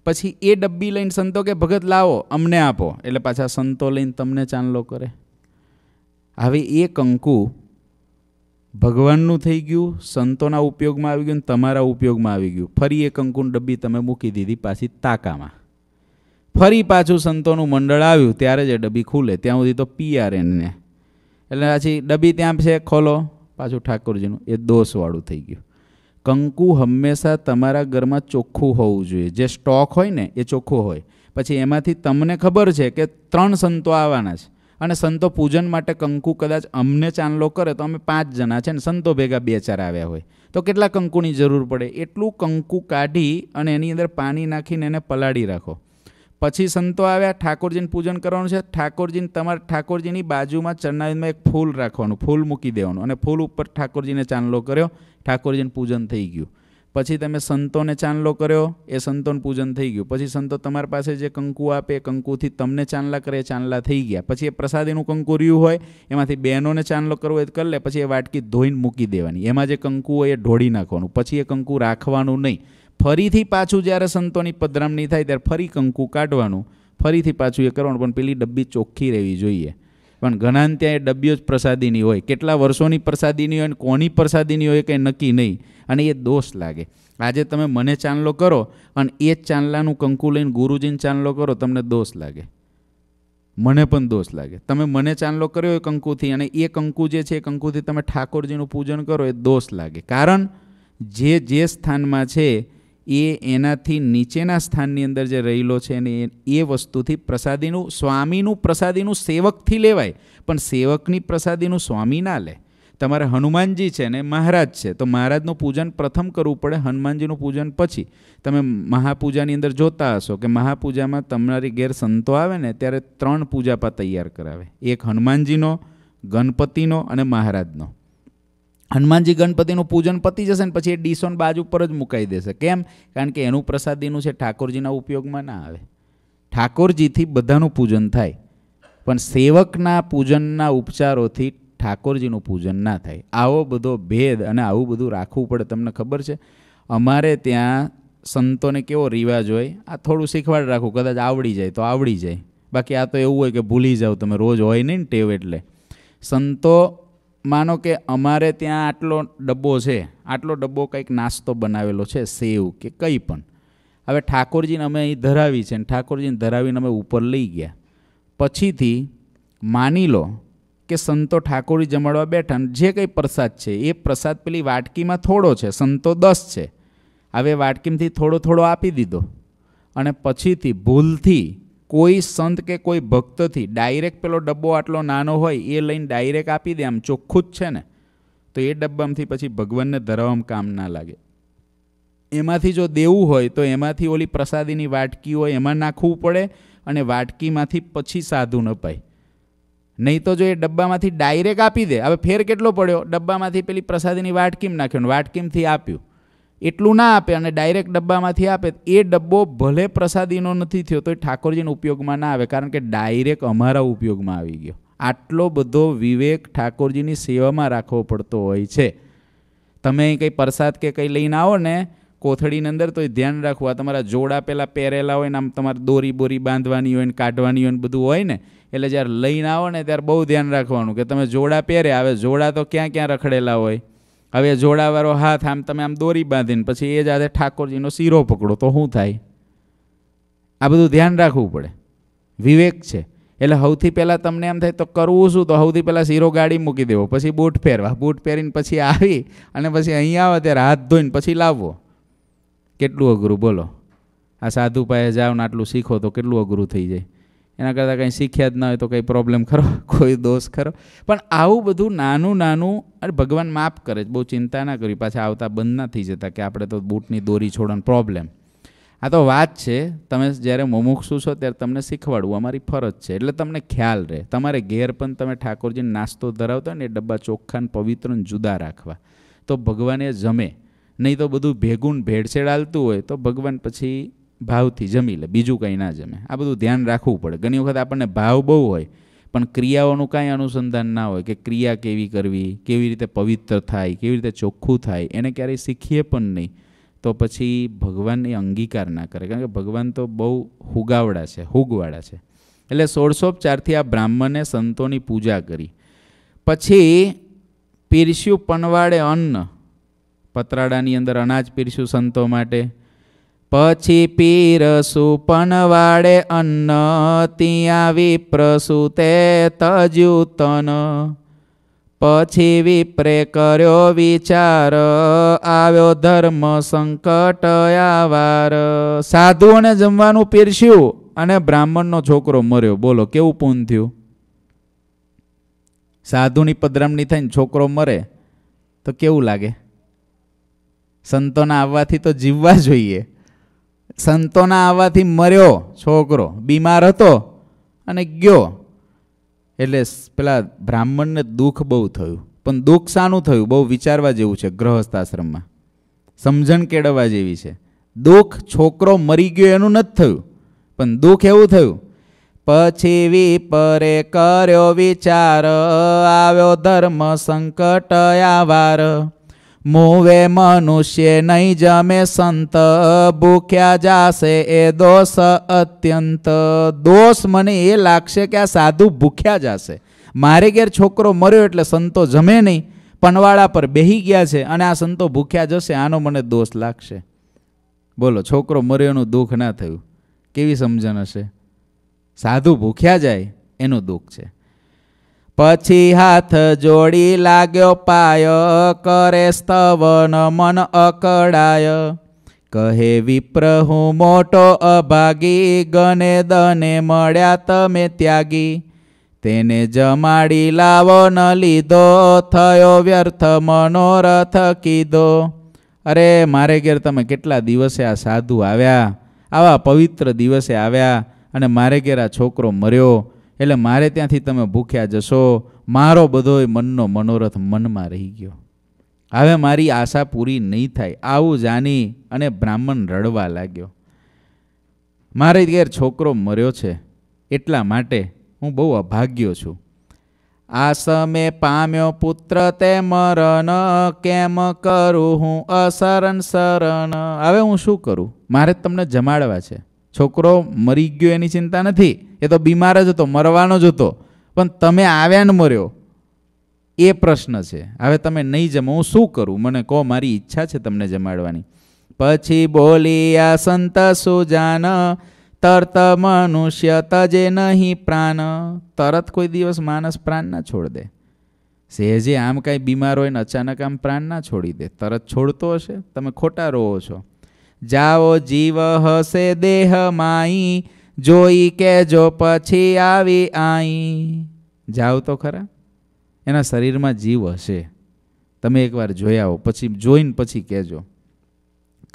પછી એ ડબ્બી લઈને સંતો કે ભગત લાવો અમને આપો એટલે પાછા સંતો લઈને તમને ચાંદલો કરે હવે એ કંકુ ભગવાનનું થઈ ગયું સંતોના ઉપયોગમાં આવી ગયું તમારા ઉપયોગમાં આવી ગયું ફરી એ કંકુની ડબ્બી તમે મૂકી દીધી પાછી તાકામાં ફરી પાછું સંતોનું મંડળ આવ્યું ત્યારે જ ડબ્બી ખુલે ત્યાં સુધી તો પીઆર પીઆરએનને એટલે પછી ડબ્બી ત્યાં છે ખોલો પાછું ઠાકોરજીનું એ દોષવાળું થઈ ગયું કંકુ હંમેશા તમારા ઘરમાં ચોખ્ખું હોવું જોઈએ જે સ્ટોક હોય ને એ ચોખ્ખું હોય પછી એમાંથી તમને ખબર છે કે ત્રણ સંતો આવવાના છે અને સંતો પૂજન માટે કંકુ કદાચ અમને ચાંદલો કરે તો અમે પાંચ જણા છે ને સંતો ભેગા બે ચાર આવ્યા હોય તો કેટલા કંકુની જરૂર પડે એટલું કંકુ કાઢી અને એની અંદર પાણી નાખીને એને પલાળી રાખો પછી સંતો આવ્યા ઠાકોરજીને પૂજન કરવાનું છે ઠાકોરજીને તમારા ઠાકોરજીની બાજુમાં ચરણાયુધમાં એક ફૂલ રાખવાનું ફૂલ મૂકી દેવાનું અને ફૂલ ઉપર ઠાકોરજીને ચાંદલો કર્યો ઠાકોરજીનું પૂજન થઈ ગયું પછી તમે સંતોને ચાંદલો કર્યો એ સંતોનું પૂજન થઈ ગયું પછી સંતો તમારી પાસે જે કંકુ આપે એ કંકુથી તમને ચાંદલા કરે એ ચાંદલા થઈ ગયા પછી એ પ્રસાદીનું કંકુ રહ્યું હોય એમાંથી બહેનોને ચાંદલો કરવો એ કરી લે પછી એ વાટકી ધોઈને મૂકી દેવાની એમાં જે કંકુ હોય એ ઢોળી નાખવાનું પછી એ કંકુ રાખવાનું નહીં ફરીથી પાછું જ્યારે સંતોની પદરામણી થાય ત્યારે ફરી કંકુ કાઢવાનું ફરીથી પાછું એ કરવાનું પણ પેલી ડબ્બી ચોખ્ખી રહેવી જોઈએ પણ ઘણાને ત્યાં એ ડબ્બીઓ જ પ્રસાદીની હોય કેટલા વર્ષોની પ્રસાદીની હોય અને કોની પ્રસાદીની હોય કંઈ નક્કી નહીં અને એ દોષ લાગે આજે તમે મને ચાંદલો કરો અને એ જ ચાંદલાનું કંકુ લઈને ગુરુજીને ચાંદલો કરો તમને દોષ લાગે મને પણ દોષ લાગે તમે મને ચાંદલો કર્યો હોય કંકુથી અને એ કંકુ જે છે એ કંકુથી તમે ઠાકોરજીનું પૂજન કરો એ દોષ લાગે કારણ જે જે સ્થાનમાં છે એ એનાથી નીચેના સ્થાનની અંદર જે રહેલો છે ને એ વસ્તુથી પ્રસાદીનું સ્વામીનું પ્રસાદીનું સેવકથી લેવાય પણ સેવકની પ્રસાદીનું સ્વામી ના લે તમારે હનુમાનજી છે ને મહારાજ છે તો મહારાજનું પૂજન પ્રથમ કરવું પડે હનુમાનજીનું પૂજન પછી તમે મહાપૂજાની અંદર જોતા હશો કે મહાપૂજામાં તમારી ઘેર સંતો આવે ને ત્યારે ત્રણ પૂજાપા તૈયાર કરાવે એક હનુમાનજીનો ગણપતિનો અને મહારાજનો હનુમાનજી ગણપતિનું પૂજન પતી જશે ને પછી એ ડીસોન બાજુ પર જ મુકાઈ દેશે કેમ કારણ કે એનું પ્રસાદીનું છે ઠાકોરજીના ઉપયોગમાં ના આવે ઠાકોરજીથી બધાનું પૂજન થાય પણ સેવકના પૂજનના ઉપચારોથી ઠાકોરજીનું પૂજન ના થાય આવો બધો ભેદ અને આવું બધું રાખવું પડે તમને ખબર છે અમારે ત્યાં સંતોને કેવો રિવાજ હોય આ થોડું શીખવાડ રાખવું કદાચ આવડી જાય તો આવડી જાય બાકી આ તો એવું હોય કે ભૂલી જાઓ તમે રોજ હોય નહીં ને ટેવ એટલે સંતો માનો કે અમારે ત્યાં આટલો ડબ્બો છે આટલો ડબ્બો કંઈક નાસ્તો બનાવેલો છે સેવ કે કંઈ પણ હવે ઠાકોરજીને અમે અહીં ધરાવી છે અને ઠાકોરજીને ધરાવીને અમે ઉપર લઈ ગયા પછીથી માની લો કે સંતો ઠાકોરી જમાડવા બેઠા જે કંઈ પ્રસાદ છે એ પ્રસાદ પેલી વાટકીમાં થોડો છે સંતો દસ છે હવે વાટકીમાંથી થોડો થોડો આપી દીધો અને પછીથી ભૂલથી કોઈ સંત કે કોઈ ભક્તથી ડાયરેક્ટ પેલો ડબ્બો આટલો નાનો હોય એ લઈને ડાયરેક્ટ આપી દે આમ ચોખ્ખું જ છે ને તો એ ડબ્બામાંથી પછી ભગવાનને ધરાવવામાં કામ ના લાગે એમાંથી જો દેવું હોય તો એમાંથી ઓલી પ્રસાદીની વાટકી હોય એમાં નાખવું પડે અને વાટકીમાંથી પછી સાધુ નપાય નહીં તો જો એ ડબ્બામાંથી ડાયરેક્ટ આપી દે હવે ફેર કેટલો પડ્યો ડબ્બામાંથી પેલી પ્રસાદીની વાટકીમ નાખ્યો વાટકીમથી આપ્યું એટલું ના આપે અને ડાયરેક્ટ ડબ્બામાંથી આપે એ ડબ્બો ભલે પ્રસાદીનો નથી થયો તો એ ઠાકોરજીના ઉપયોગમાં ના આવે કારણ કે ડાયરેક્ટ અમારા ઉપયોગમાં આવી ગયો આટલો બધો વિવેક ઠાકોરજીની સેવામાં રાખવો પડતો હોય છે તમે કંઈ પ્રસાદ કે કંઈ લઈને આવો ને કોથળીની અંદર તો એ ધ્યાન રાખવું આ તમારા જોડા પહેલાં પહેરેલા હોય ને આમ તમારે દોરી બોરી બાંધવાની હોય ને કાઢવાની હોય ને બધું હોય ને એટલે જ્યારે લઈને આવો ને ત્યારે બહુ ધ્યાન રાખવાનું કે તમે જોડા પહેરે આવે જોડા તો ક્યાં ક્યાં રખડેલા હોય હવે જોડાવાળો હાથ આમ તમે આમ દોરી બાંધીને પછી એ જ હાથે ઠાકોરજીનો શીરો પકડો તો શું થાય આ બધું ધ્યાન રાખવું પડે વિવેક છે એટલે સૌથી પહેલાં તમને એમ થાય તો કરવું શું તો સૌથી પહેલાં શીરો ગાડી મૂકી દેવો પછી બૂટ પહેરવા બૂટ પહેરીને પછી આવી અને પછી અહીંયા આવે ત્યારે હાથ ધોઈને પછી લાવવો કેટલું અઘરું બોલો આ સાધુ પાસે જાઓ ને આટલું શીખો તો કેટલું અઘરું થઈ જાય એના કરતાં કંઈ શીખ્યા જ ન હોય તો કંઈ પ્રોબ્લેમ ખરો કોઈ દોષ ખરો પણ આવું બધું નાનું નાનું અને ભગવાન માફ કરે બહુ ચિંતા ના કરી પાછા આવતા બંધ ના થઈ જતા કે આપણે તો બૂટની દોરી છોડવાનો પ્રોબ્લેમ આ તો વાત છે તમે જ્યારે મુમુક્ષુ છો ત્યારે તમને શીખવાડવું અમારી ફરજ છે એટલે તમને ખ્યાલ રહે તમારે ઘેર પણ તમે ઠાકોરજીને નાસ્તો ધરાવતા ને એ ડબ્બા ચોખ્ખાને પવિત્રને જુદા રાખવા તો ભગવાને જમે નહીં તો બધું ભેગું ભેળસેળ હાલતું હોય તો ભગવાન પછી ભાવથી જમી લે બીજું કંઈ ના જમે આ બધું ધ્યાન રાખવું પડે ઘણી વખત આપણને ભાવ બહુ હોય પણ ક્રિયાઓનું કાંઈ અનુસંધાન ના હોય કે ક્રિયા કેવી કરવી કેવી રીતે પવિત્ર થાય કેવી રીતે ચોખ્ખું થાય એને ક્યારેય શીખીએ પણ નહીં તો પછી ભગવાન એ અંગીકાર ના કરે કારણ કે ભગવાન તો બહુ હુગાવડા છે હુગવાળા છે એટલે સોળસોપચારથી આ બ્રાહ્મણે સંતોની પૂજા કરી પછી પીરસ્યું પનવાડે અન્ન પતરાડાની અંદર અનાજ પીરસ્યું સંતો માટે પછી પીર સુપન વાળે અન્ન ત્યાં વિપ્રસુતે તજ્યુતન પછી વિપ્રે કર્યો વિચાર આવ્યો ધર્મ સંકટ આવાર સાધુઓને જમવાનું પીરસ્યું અને બ્રાહ્મણનો છોકરો મર્યો બોલો કેવું પૂન થયું સાધુની પદરામણી થઈને છોકરો મરે તો કેવું લાગે સંતોના આવવાથી તો જીવવા જોઈએ સંતોના આવવાથી મર્યો છોકરો બીમાર હતો અને ગયો એટલે પેલા બ્રાહ્મણને દુઃખ બહુ થયું પણ દુઃખ શાનું થયું બહુ વિચારવા જેવું છે ગ્રહસ્થ આશ્રમમાં સમજણ કેળવવા જેવી છે દુઃખ છોકરો મરી ગયો એનું નથી થયું પણ દુઃખ એવું થયું પછી વિપરે કર્યો વિચાર આવ્યો ધર્મ સંકટ આવાર મુવે મનુષ્ય નહીં જમે સંત ભૂખ્યા જાશે એ દોષ અત્યંત દોષ મને એ લાગશે કે આ સાધુ ભૂખ્યા જાશે મારે ઘેર છોકરો મર્યો એટલે સંતો જમે નહીં પનવાળા પર બેહી ગયા છે અને આ સંતો ભૂખ્યા જશે આનો મને દોષ લાગશે બોલો છોકરો મર્યોનું દુઃખ ના થયું કેવી સમજણ હશે સાધુ ભૂખ્યા જાય એનું દુઃખ છે પછી હાથ જોડી લાગ્યો પાય કરે સ્તવન મન અકળાય કહે વિપ્ર હું મોટો અભાગી ગને દને મળ્યા તમે ત્યાગી તેને જમાડી લાવો ન લીધો થયો વ્યર્થ મનોરથ કીધો અરે મારે ઘેર તમે કેટલા દિવસે આ સાધુ આવ્યા આવા પવિત્ર દિવસે આવ્યા અને મારે ઘેર આ છોકરો મર્યો એટલે મારે ત્યાંથી તમે ભૂખ્યા જશો મારો બધોય મનનો મનોરથ મનમાં રહી ગયો હવે મારી આશા પૂરી નહીં થાય આવું જાણી અને બ્રાહ્મણ રડવા લાગ્યો મારે ઘેર છોકરો મર્યો છે એટલા માટે હું બહુ અભાગ્યો છું આ સમે પામ્યો પુત્ર તે મરણ કેમ કરું હું અસરણ શરણ હવે હું શું કરું મારે તમને જમાડવા છે છોકરો મરી ગયો એની ચિંતા નથી એ તો બીમાર જ હતો મરવાનો જ હતો પણ તમે આવ્યા ને મર્યો એ પ્રશ્ન છે હવે તમે નહીં જમો હું શું કરું મને કહો મારી ઈચ્છા છે તમને જમાડવાની પછી બોલી આ સંત સુજાન તરત મનુષ્ય તજે નહીં પ્રાણ તરત કોઈ દિવસ માણસ પ્રાણ ના છોડ દે સહેજે આમ કાંઈ બીમાર હોય ને અચાનક આમ પ્રાણ ના છોડી દે તરત છોડતો હશે તમે ખોટા રહો છો જાઓ જીવ હશે દેહ માઈ જોઈ કેજો પછી આવી આઈ જાઓ તો ખરા એના શરીરમાં જીવ હશે તમે એકવાર જોઈ આવો પછી જોઈને પછી કહેજો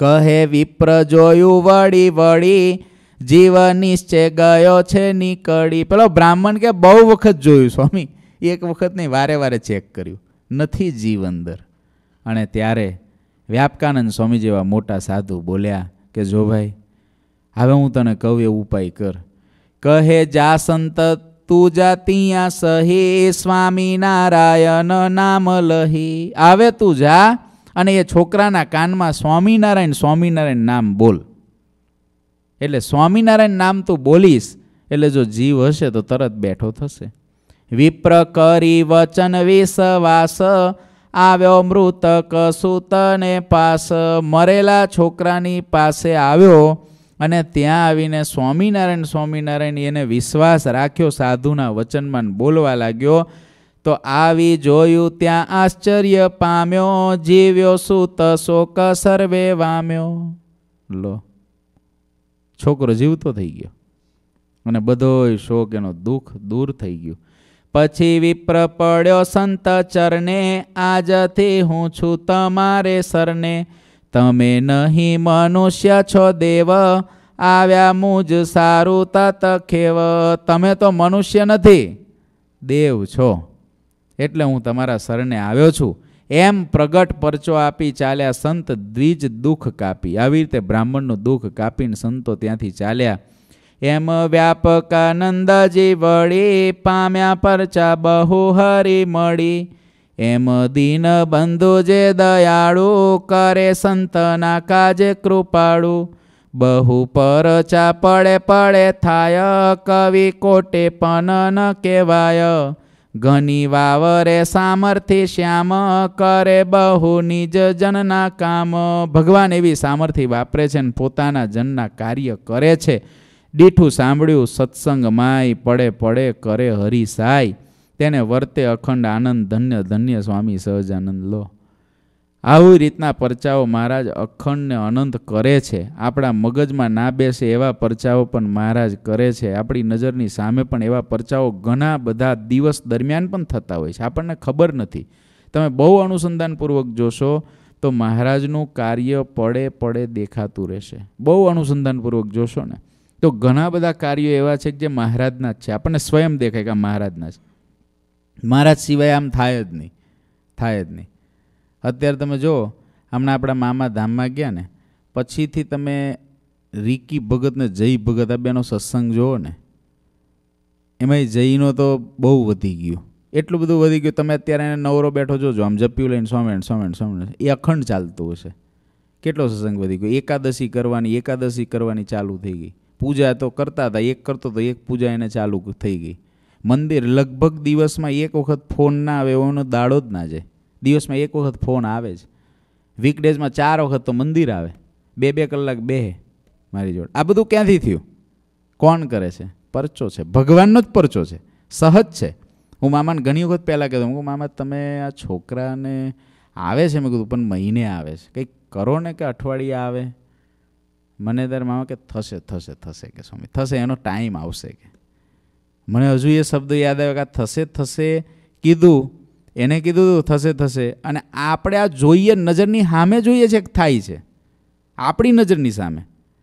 કહે વિપ્ર જોયું વળી વળી જીવ નિશ્ચય ગયો છે નીકળી પેલો બ્રાહ્મણ કે બહુ વખત જોયું સ્વામી એક વખત નહીં વારે વારે ચેક કર્યું નથી જીવ અંદર અને ત્યારે વ્યાપકાનંદ સ્વામી જેવા મોટા સાધુ બોલ્યા કે જો ભાઈ હવે હું તને કહું એ ઉપાય કર કહે જા સંત તું ત્યાં સહે સ્વામી નારાયણ નામ લહી આવે તું જા અને એ છોકરાના કાનમાં સ્વામિનારાયણ સ્વામિનારાયણ નામ બોલ એટલે સ્વામિનારાયણ નામ તું બોલીશ એટલે જો જીવ હશે તો તરત બેઠો થશે વિપ્ર કરી વચન વિસવાસ આવ્યો મૃતક સુતને પાસ મરેલા છોકરાની પાસે આવ્યો અને ત્યાં આવીને સ્વામિનારાયણ સ્વામિનારાયણ એને વિશ્વાસ રાખ્યો સાધુના વચનમાં બોલવા લાગ્યો તો આવી જોયું ત્યાં આશ્ચર્ય પામ્યો જીવ્યો સુત શોક સર્વે વામ્યો લો છોકરો જીવતો થઈ ગયો અને બધોય શોક એનો દુઃખ દૂર થઈ ગયું પછી વિપ્ર પડ્યો સંત ચરણે આજથી હું છું તમારે સરને તમે નહીં મનુષ્ય છો દેવ આવ્યા મુજ સારું તત ખેવ તમે તો મનુષ્ય નથી દેવ છો એટલે હું તમારા સરને આવ્યો છું એમ પ્રગટ પરચો આપી ચાલ્યા સંત દ્વિજ દુઃખ કાપી આવી રીતે બ્રાહ્મણનું દુઃખ કાપીને સંતો ત્યાંથી ચાલ્યા એમ વ્યાપકાનંદજી વળી પામ્યા પરચા બહુ હરી મળી એમ દીન બંધુ જે દયાળુ કરે સંતના કાજે કૃપાળુ બહુ પર ચા પડે પડે થાય કવિ કોટે પનન ન કહેવાય ઘની વાવરે સામર્થી શ્યામ કરે બહુ નિજ જનના કામ ભગવાન એવી સામર્થી વાપરે છે ને પોતાના જનના કાર્ય કરે છે દીઠું સાંભળ્યું સત્સંગ માય પડે પડે કરે હરિસાય તેને વર્તે અખંડ આનંદ ધન્ય ધન્ય સ્વામી સહજાનંદ લો આવી રીતના પરચાઓ મહારાજ અખંડને અનંત કરે છે આપણા મગજમાં ના બેસે એવા પરચાઓ પણ મહારાજ કરે છે આપણી નજરની સામે પણ એવા પરચાઓ ઘણા બધા દિવસ દરમિયાન પણ થતા હોય છે આપણને ખબર નથી તમે બહુ અનુસંધાનપૂર્વક જોશો તો મહારાજનું કાર્ય પડે પડે દેખાતું રહેશે બહુ અનુસંધાનપૂર્વક જોશો ને તો ઘણા બધા કાર્યો એવા છે કે જે મહારાજના જ છે આપણને સ્વયં દેખાય કે મહારાજના છે મહારાજ સિવાય આમ થાય જ નહીં થાય જ નહીં અત્યારે તમે જુઓ હમણાં આપણા મામા ધામમાં ગયા ને પછીથી તમે રીકી ભગતને જય ભગત આ બેનો સત્સંગ જુઓ ને એમાં જયનો તો બહુ વધી ગયો એટલું બધું વધી ગયું તમે અત્યારે એને નવરો બેઠો જોજો આમ જપ્યું લઈને સોમેણ સોમેણ સોમેણ એ અખંડ ચાલતું હશે કેટલો સત્સંગ વધી ગયો એકાદશી કરવાની એકાદશી કરવાની ચાલુ થઈ ગઈ પૂજા તો કરતા હતા એક કરતો તો એક પૂજા એને ચાલુ થઈ ગઈ મંદિર લગભગ દિવસમાં એક વખત ફોન ના આવે એનો દાડો જ ના જાય દિવસમાં એક વખત ફોન આવે જ વીકડેઝમાં ચાર વખત તો મંદિર આવે બે બે કલાક બે મારી જોડે આ બધું ક્યાંથી થયું કોણ કરે છે પરચો છે ભગવાનનો જ પરચો છે સહજ છે હું મામાને ઘણી વખત પહેલાં કહેતો હું મામા તમે આ છોકરાને આવે છે મેં કીધું પણ મહિને આવે છે કંઈક કરો ને કે અઠવાડિયે આવે મને ત્યારે મામા કે થશે થશે થશે કે સ્વામી થશે એનો ટાઈમ આવશે કે મને હજુ એ શબ્દ યાદ આવે કે થશે થશે કીધું એને કીધું થશે થશે અને આપણે આ જોઈએ નજરની સામે જોઈએ છે કે થાય છે આપણી નજરની સામે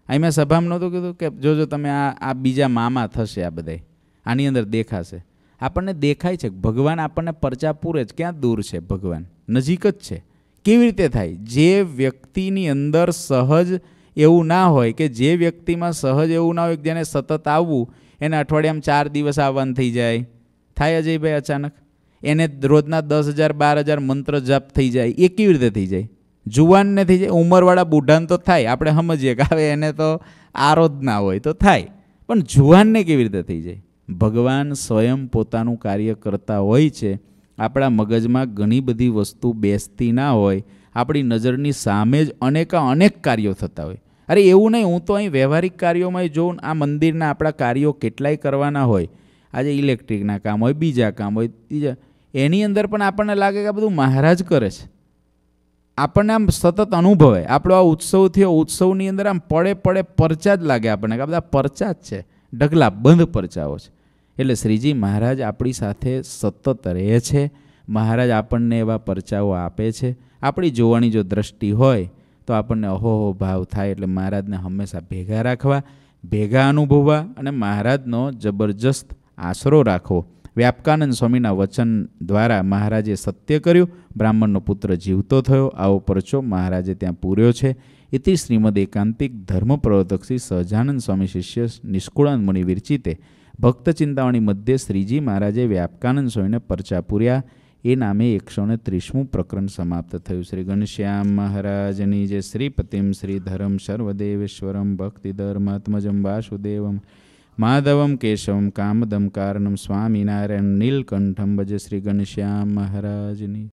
અહીં મેં સભામાં નહોતું કીધું કે જોજો તમે આ આ બીજા મામા થશે આ બધા આની અંદર દેખાશે આપણને દેખાય છે ભગવાન આપણને પરચા પૂરે જ ક્યાં દૂર છે ભગવાન નજીક જ છે કેવી રીતે થાય જે વ્યક્તિની અંદર સહજ એવું ના હોય કે જે વ્યક્તિમાં સહજ એવું ના હોય કે જેને સતત આવવું એને અઠવાડિયામાં ચાર દિવસ આ વન થઈ જાય થાય અજયભાઈ અચાનક એને રોજના દસ હજાર બાર હજાર મંત્ર જપ થઈ જાય એ કેવી રીતે થઈ જાય જુવાનને થઈ જાય ઉંમરવાળા બુઢાન તો થાય આપણે સમજીએ કે હવે એને તો ના હોય તો થાય પણ જુવાનને કેવી રીતે થઈ જાય ભગવાન સ્વયં પોતાનું કાર્ય કરતા હોય છે આપણા મગજમાં ઘણી બધી વસ્તુ બેસતી ના હોય આપણી નજરની સામે જ અનેકા અનેક કાર્યો થતા હોય અરે એવું નહીં હું તો અહીં વ્યવહારિક કાર્યોમાં જોઉં આ મંદિરના આપણા કાર્યો કેટલાય કરવાના હોય આજે ઇલેક્ટ્રિકના કામ હોય બીજા કામ હોય ત્રીજા એની અંદર પણ આપણને લાગે કે આ બધું મહારાજ કરે છે આપણને આમ સતત અનુભવે આપણો આ ઉત્સવ થયો ઉત્સવની અંદર આમ પડે પડે પરચા જ લાગે આપણને કે આ બધા પરચા જ છે ઢગલા બંધ પરચાઓ છે એટલે શ્રીજી મહારાજ આપણી સાથે સતત રહે છે મહારાજ આપણને એવા પરચાઓ આપે છે આપણી જોવાની જો દ્રષ્ટિ હોય તો આપણને અહોહો ભાવ થાય એટલે મહારાજને હંમેશા ભેગા રાખવા ભેગા અનુભવવા અને મહારાજનો જબરજસ્ત આશરો રાખવો વ્યાપકાનંદ સ્વામીના વચન દ્વારા મહારાજે સત્ય કર્યું બ્રાહ્મણનો પુત્ર જીવતો થયો આવો પરચો મહારાજે ત્યાં પૂર્યો છે એથી શ્રીમદ એકાંતિક ધર્મ પ્રવર્તક શ્રી સહજાનંદ સ્વામી શિષ્ય નિષ્કુળાનંદ મુનિ વિરચિતે ભક્ત ચિંતાવણી મધ્યે શ્રીજી મહારાજે વ્યાપકાનંદ સ્વામીને પરચા પૂર્યા એ નામે એકસો ને ત્રીસમું પ્રકરણ સમાપ્ત થયું શ્રી ઘનશ્યામ મહારાજની જે શ્રીપતિમ શ્રી ધરમ સર્વદેવેશ્વરમ ભક્તિધર્માત્મજમ વાસુદેવમ માધવમ કેશવમ કામદમ કારણમ સ્વામિનારાયણ નીલકંઠમ ભજે શ્રી ઘનશ્યામ મહારાજની